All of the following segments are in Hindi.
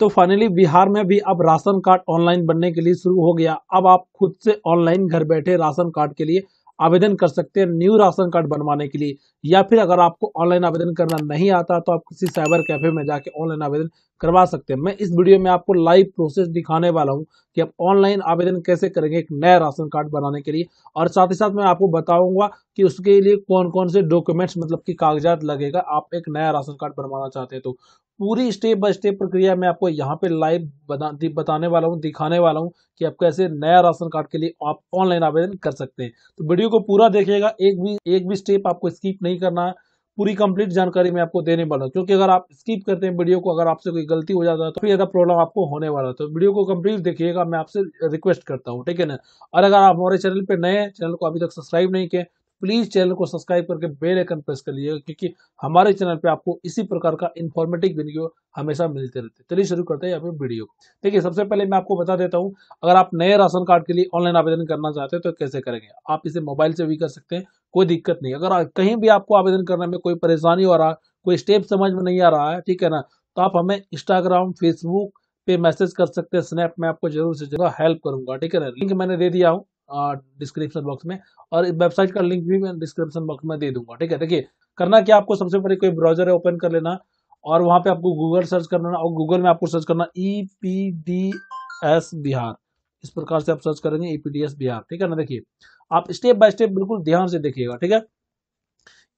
तो फाइनली बिहार में भी अब राशन कार्ड ऑनलाइन बनने के लिए शुरू हो गया अब आप खुद से ऑनलाइन घर बैठे राशन कार्ड के लिए आवेदन कर सकते हैं न्यू राशन कार्ड बनवाने के लिए या फिर अगर आपको ऑनलाइन आवेदन करना नहीं आता तो आप किसी साइबर कैफे में जाके ऑनलाइन आवेदन करवा सकते हैं मैं इस वीडियो में आपको लाइव प्रोसेस दिखाने वाला हूं कि आप ऑनलाइन आवेदन कैसे करेंगे एक नया राशन कार्ड बनाने के लिए और साथ ही साथ मैं आपको बताऊंगा कि उसके लिए कौन कौन से डॉक्यूमेंट्स मतलब की कागजात लगेगा आप एक नया राशन कार्ड बनवाना चाहते हैं तो पूरी स्टेप बाय स्टेप प्रक्रिया मैं आपको यहाँ पे लाइव बता बताने वाला हूँ दिखाने वाला हूँ कि आप कैसे नया राशन कार्ड के लिए आप ऑनलाइन आवेदन कर सकते हैं तो वीडियो को पूरा देखिएगा एक भी एक भी स्टेप आपको स्किप नहीं करना है पूरी कंप्लीट जानकारी मैं आपको देने वाला हूँ क्योंकि अगर आप स्किप करते हैं वीडियो को अगर आपसे कोई गलती हो जाता है तो ज़्यादा प्रॉब्लम आपको होने वाला है तो वीडियो को कंप्लीट देखिएगा मैं आपसे रिक्वेस्ट करता हूँ ठीक है ना और अगर आप हमारे चैनल पर नए हैं चैनल को अभी तक सब्सक्राइब नहीं किए प्लीज़ चैनल को सब्सक्राइब करके बेल आइकन प्रेस कर लीजिएगा क्योंकि हमारे चैनल पे आपको इसी प्रकार का इन्फॉर्मेटिव वीडियो हमेशा मिलते रहते हैं चलिए शुरू करते हैं अपनी वीडियो देखिए सबसे पहले मैं आपको बता देता हूँ अगर आप नए राशन कार्ड के लिए ऑनलाइन आवेदन करना चाहते हैं तो कैसे करेंगे आप इसे मोबाइल से भी कर सकते हैं कोई दिक्कत नहीं अगर कहीं भी आपको आवेदन करने में कोई परेशानी हो रहा है कोई स्टेप समझ में नहीं आ रहा है ठीक है ना तो आप हमें इंस्टाग्राम फेसबुक पे मैसेज कर सकते हैं स्नैप में आपको जरूर से जरूर हेल्प करूंगा ठीक है ना लिंक मैंने दे दिया हूँ डिस्क्रिप्शन बॉक्स में और वेबसाइट का लिंक भी मैं डिस्क्रिप्शन बॉक्स में दे दूंगा ठीक है देखिए करना क्या आपको सबसे पहले कोई ब्राउजर है ओपन कर लेना और वहां पे आपको गूगल सर्च करना और गूगल में आपको सर्च करना E P D S Bihar इस प्रकार से आप सर्च करेंगे E P D S Bihar ठीक है ना देखिए आप स्टेप बाय स्टेप बिल्कुल ध्यान से देखिएगा ठीक है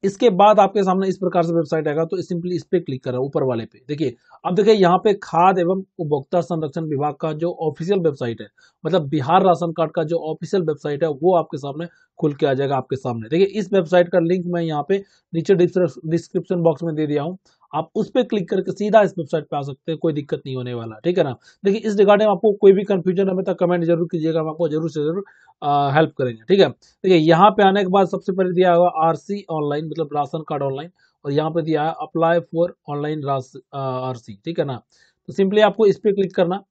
इसके बाद आपके सामने इस प्रकार से वेबसाइट आएगा तो सिंपली इस पर क्लिक करें ऊपर वाले पे देखिए अब देखिए यहाँ पे खाद एवं उपभोक्ता संरक्षण विभाग का जो ऑफिशियल वेबसाइट है मतलब बिहार राशन कार्ड का जो ऑफिशियल वेबसाइट है वो आपके सामने खुल के आ जाएगा आपके सामने देखिए इस वेबसाइट का लिंक मैं यहाँ पे नीचे डिस्क्रिप्शन बॉक्स में दे दिया हूँ आप उस पर क्लिक करके सीधा इस वेबसाइट पे आ सकते हैं कोई दिक्कत नहीं होने वाला ठीक है ना देखिए इस रिगार्डिंग आपको कोई भी कंफ्यूजन हमें तक कमेंट जरूर कीजिएगा हम आपको जरूर से जरूर हेल्प करेंगे ठीक है देखिए यहाँ पे आने के बाद सबसे पहले दिया होगा आर ऑनलाइन मतलब राशन कार्ड ऑनलाइन और यहाँ पे दिया है अप्लाई फॉर ऑनलाइन आर ठीक है ना तो सिंपली आपको इस पर क्लिक करना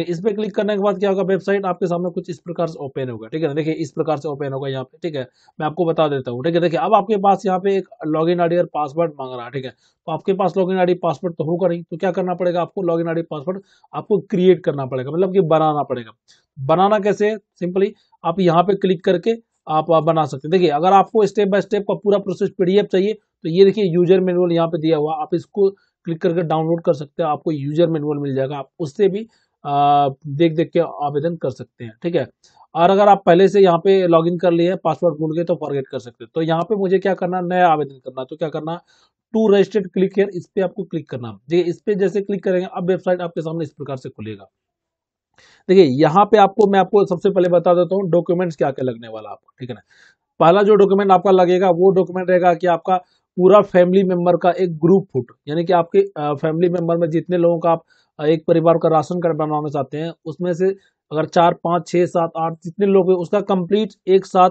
इस पर क्लिक करने के बाद क्या होगा वेबसाइट आपके सामने कुछ इस प्रकार से ओपन होगा ठीक है ना देखिए इस प्रकार से ओपन होगा यहाँ पे ठीक है मैं आपको बता देता हूँ ठीक है देखिए अब आपके पास यहाँ पे एक लॉग इन और पासवर्ड मांग रहा है ठीक है तो आपके पास लॉग इन आई पासवर्ड तो होगा नहीं तो क्या करना पड़ेगा आपको लॉग इन आई पासवर्ड आपको क्रिएट करना पड़ेगा मतलब कि बनाना पड़ेगा बनाना कैसे सिंपली आप यहाँ पे क्लिक करके आप बना सकते हैं देखिए अगर आपको स्टेप बाय स्टेप का पूरा प्रोसेस पीडीएफ चाहिए तो ये देखिए यूजर मैनुअल यहाँ पे दिया हुआ आप इसको क्लिक करके डाउनलोड कर सकते हैं आपको यूजर मैनुअल मिल जाएगा आप उससे भी देख देख के आवेदन कर सकते हैं ठीक है और अगर आप पहले से यहाँ पे लॉग इन कर लिए पासवर्ड भूल गए तो फॉरगेट कर सकते हैं तो यहाँ पे मुझे क्या करना नया आवेदन करना तो क्या करना टू रजिस्टर्ड क्लिक हेयर इस पर आपको क्लिक करना देखिए इस पर जैसे क्लिक करेंगे अब वेबसाइट आपके सामने इस प्रकार से खुलेगा देखिए यहाँ पे आपको मैं आपको सबसे पहले बता देता हूँ डॉक्यूमेंट्स क्या क्या लगने वाला आपको ठीक है ना पहला जो डॉक्यूमेंट आपका लगेगा वो डॉक्यूमेंट रहेगा कि आपका पूरा फैमिली मेंबर का एक ग्रुप फोटो यानी कि आपके फैमिली मेंबर में जितने लोगों का आप एक परिवार का राशन कार्ड बनवाना चाहते हैं उसमें से अगर चार पाँच छः सात आठ जितने लोग हैं उसका कंप्लीट एक साथ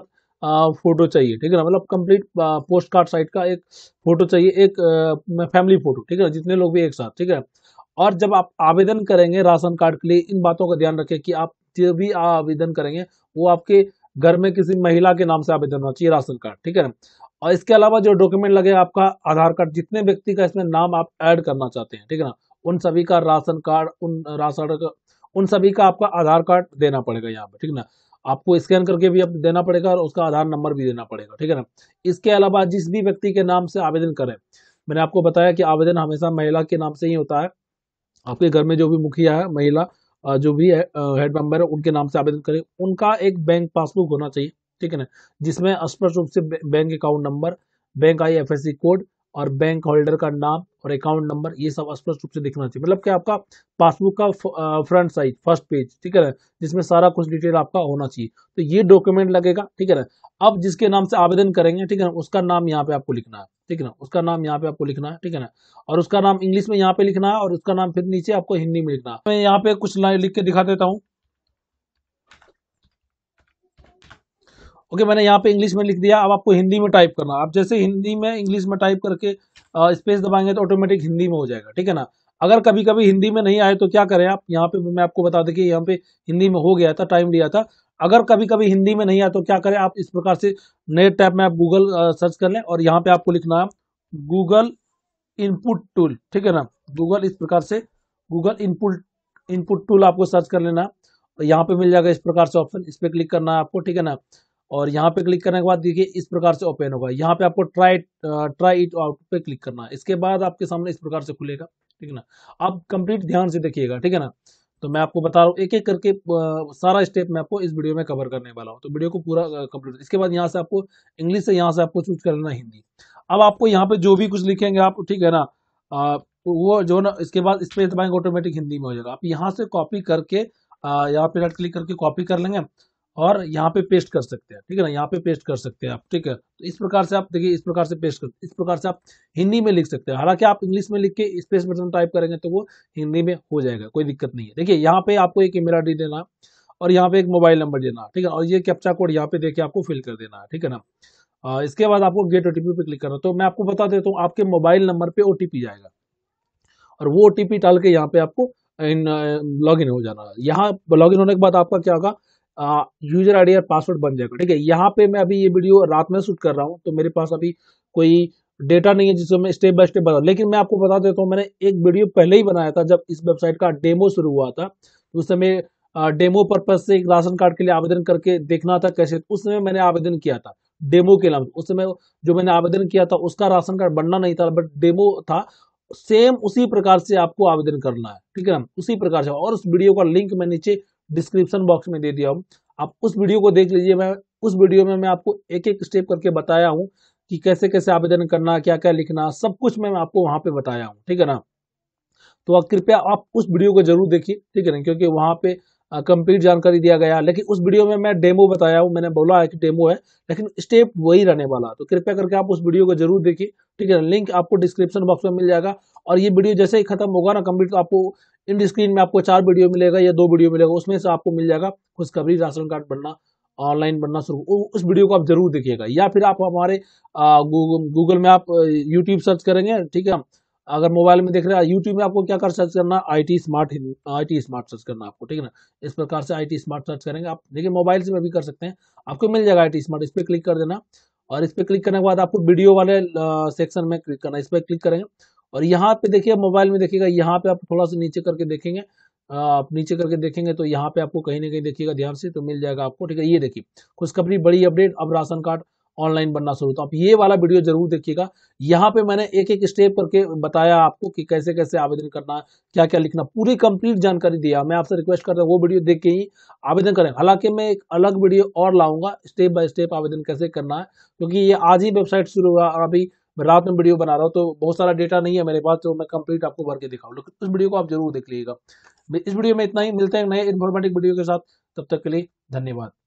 फोटो चाहिए ठीक है ना मतलब कंप्लीट पोस्ट कार्ड साइट का एक फोटो चाहिए एक फैमिली फोटो ठीक है ना जितने लोग भी एक साथ ठीक है और जब आप आवेदन करेंगे राशन कार्ड के लिए इन बातों का ध्यान रखें कि आप जो भी आवेदन करेंगे वो आपके घर में किसी महिला के नाम से आवेदन होना चाहिए राशन कार्ड ठीक है ना और इसके अलावा जो डॉक्यूमेंट लगे आपका आधार कार्ड जितने व्यक्ति का इसमें नाम आप ऐड करना चाहते हैं ठीक है ना उन सभी का राशन कार्ड उन राशन उन सभी का आपका आधार कार्ड देना पड़ेगा यहाँ पे ठीक ना आपको स्कैन करके भी देना पड़ेगा और उसका आधार नंबर भी देना पड़ेगा ठीक है ना इसके अलावा जिस भी व्यक्ति के नाम से आवेदन करें मैंने आपको बताया कि आवेदन हमेशा महिला के नाम से ही होता है आपके घर में जो भी मुखिया है महिला जो भी हेड मेंबर है उनके नाम से आवेदन करें उनका एक बैंक पासबुक होना चाहिए ठीक है ना जिसमें स्पष्ट रूप से bank account number bank I F code और बैंक होल्डर का नाम और अकाउंट नंबर ये सब स्पष्ट रूप से दिखना चाहिए मतलब कि आपका पासबुक का फ्रंट साइज फर्स्ट पेज ठीक है ना जिसमें सारा कुछ डिटेल आपका होना चाहिए तो ये डॉक्यूमेंट लगेगा ठीक है ना अब जिसके नाम से आवेदन करेंगे ठीक है ना उसका नाम यहाँ पे आपको लिखना है ठीक है ना उसका नाम यहाँ पे आपको लिखना है ठीक है ना और उसका नाम इंग्लिश में यहाँ पे लिखना है और उसका नाम फिर नीचे आपको हिंदी में लिखना है मैं यहाँ पे कुछ लिख के दिखा देता हूँ ओके मैंने यहाँ पे इंग्लिश में लिख दिया अब आपको हिंदी में टाइप करना आप जैसे हिंदी में इंग्लिश में टाइप करके स्पेस दबाएंगे तो ऑटोमेटिक हिंदी में हो जाएगा ठीक है ना अगर कभी कभी हिंदी में नहीं आए तो क्या करें आप यहाँ पे मैं आपको बता दें कि यहाँ पे हिंदी में हो गया था टाइम लिया था अगर कभी कभी हिंदी में नहीं आया तो क्या करें आप इस प्रकार से नए टैप में आप गूगल सर्च कर लें और यहाँ पे आपको लिखना है गूगल इनपुट टूल ठीक है ना गूगल इस प्रकार से गूगल इनपुट इनपुट टूल आपको सर्च कर लेना यहाँ पे मिल जाएगा इस प्रकार से ऑप्शन इस पर क्लिक करना है आपको ठीक है ना और यहाँ पे क्लिक करने के बाद देखिए इस प्रकार से ओपन होगा यहाँ पे आपको ट्राई ट्राई इट आउट पे क्लिक करना है इसके बाद आपके सामने इस प्रकार से खुलेगा ठीक है ना आप कंप्लीट ध्यान से देखिएगा ठीक है ना तो मैं आपको बता रहा हूँ एक एक करके uh, सारा स्टेप मैं आपको इस वीडियो में कवर करने वाला हूँ तो वीडियो को पूरा कंप्लीट uh, इसके बाद यहाँ से आपको इंग्लिश से यहाँ से आपको चूज कर लेना हिंदी अब आपको यहाँ पे जो भी कुछ लिखेंगे आप ठीक है ना वो जो ना इसके बाद इस पर ऑटोमेटिक तो हिंदी में हो जाएगा आप यहाँ से कॉपी करके यहाँ पे क्लिक करके कॉपी कर लेंगे और यहाँ पे पेस्ट कर सकते हैं ठीक है ना यहाँ पे पेस्ट कर सकते हैं आप ठीक है तो इस प्रकार से आप देखिए इस प्रकार से पेस्ट कर इस प्रकार से आप हिंदी में लिख सकते हैं हालांकि आप इंग्लिश में लिख के स्पेस बटन टाइप करेंगे तो वो हिंदी में हो जाएगा कोई दिक्कत नहीं है देखिए यहाँ पे आपको एक ईमेल आई देना और यहाँ पे एक मोबाइल नंबर देना ठीक है और ये कैप्चा कोड यहाँ पे देके आपको फिल कर देना है ठीक है ना इसके बाद आपको गेट ओ पे क्लिक करना तो मैं आपको बता देता हूँ आपके मोबाइल नंबर पे ओ जाएगा और वो ओ डाल के यहाँ पे आपको इन लॉग इन हो जाना है यहाँ लॉग इन होने के बाद आपका क्या होगा यूजर आईडी और पासवर्ड बन जाएगा ठीक है यहाँ पे मैं अभी ये वीडियो रात में शूट कर रहा हूँ तो मेरे पास अभी कोई डेटा नहीं है जिसको मैं स्टेप बाय स्टेप बताऊँ लेकिन मैं आपको बता देता हूँ मैंने एक वीडियो पहले ही बनाया था जब इस वेबसाइट का डेमो शुरू हुआ था तो उस समय डेमो पर्पज से एक राशन कार्ड के लिए आवेदन करके देखना था कैसे उस समय मैंने आवेदन किया था डेमो के नाम उस समय जो मैंने आवेदन किया था उसका राशन कार्ड बनना नहीं था बट डेमो था सेम उसी प्रकार से आपको आवेदन करना है ठीक है ना उसी प्रकार से और उस वीडियो का लिंक मैं नीचे डिस्क्रिप्शन बॉक्स में दे दिया हूँ आप उस वीडियो को देख लीजिए मैं उस वीडियो में मैं आपको एक एक स्टेप करके बताया हूँ कि कैसे कैसे आवेदन करना क्या क्या लिखना सब कुछ मैं आपको वहाँ पे बताया हूँ ठीक है ना तो कृपया आप उस वीडियो को जरूर देखिए ठीक है ना क्योंकि वहाँ पे कंप्लीट जानकारी दिया गया लेकिन उस वीडियो में मैं डेमो बताया हूँ मैंने बोला है कि डेमो है लेकिन स्टेप वही रहने वाला तो कृपया करके आप उस वीडियो को जरूर देखिए ठीक है लिंक आपको डिस्क्रिप्शन बॉक्स में मिल जाएगा और ये वीडियो जैसे ही खत्म होगा ना कंप्लीट तो आपको इन स्क्रीन में आपको चार वीडियो मिलेगा या दो वीडियो मिलेगा उसमें से आपको मिल जाएगा खुशखबरी राशन कार्ड बनना ऑनलाइन बनना शुरू उस वीडियो को आप जरूर देखिएगा या फिर आप हमारे गूगल में आप यूट्यूब सर्च करेंगे ठीक है अगर मोबाइल में देख रहे हैं यूट्यूब में आपको क्या कर सर्च करना I T smart I T smart search करना आपको ठीक है ना इस प्रकार से आई टी स्मार्ट सर्च करेंगे आप देखिए मोबाइल से भी कर सकते हैं आपको मिल जाएगा आई टी स्मार्ट इस पर क्लिक कर देना और इस पर क्लिक करने के बाद आपको वीडियो वाले सेक्शन में क्लिक करना इस पर क्लिक करेंगे और यहाँ पे देखिए मोबाइल में देखिएगा यहाँ पे आप थोड़ा सा नीचे करके देखेंगे आप नीचे करके देखेंगे तो यहाँ पे आपको कहीं ना कहीं देखिएगा ध्यान से तो मिल जाएगा आपको ठीक है ये देखिए खुशखबरी बड़ी अपडेट अब राशन कार्ड ऑनलाइन बनना शुरू तो आप ये वाला वीडियो जरूर देखिएगा यहाँ पे मैंने एक एक स्टेप करके बताया आपको कि कैसे कैसे आवेदन करना क्या क्या लिखना पूरी कंप्लीट जानकारी दिया मैं आपसे रिक्वेस्ट करता हूँ वो वीडियो देख के ही आवेदन करें हालांकि मैं एक अलग वीडियो और लाऊंगा स्टेप बाय स्टेप आवेदन कैसे करना है क्योंकि ये आज ही वेबसाइट शुरू हुआ और अभी मैं रात में वीडियो बना रहा हूँ तो बहुत सारा डेटा नहीं है मेरे पास तो मैं कंप्लीट आपको भर के दिखाऊँ लेकिन उस वीडियो को आप जरूर देख लीजिएगा इस वीडियो में इतना ही मिलते हैं नए इन्फॉर्मेटिव वीडियो के साथ तब तक के लिए धन्यवाद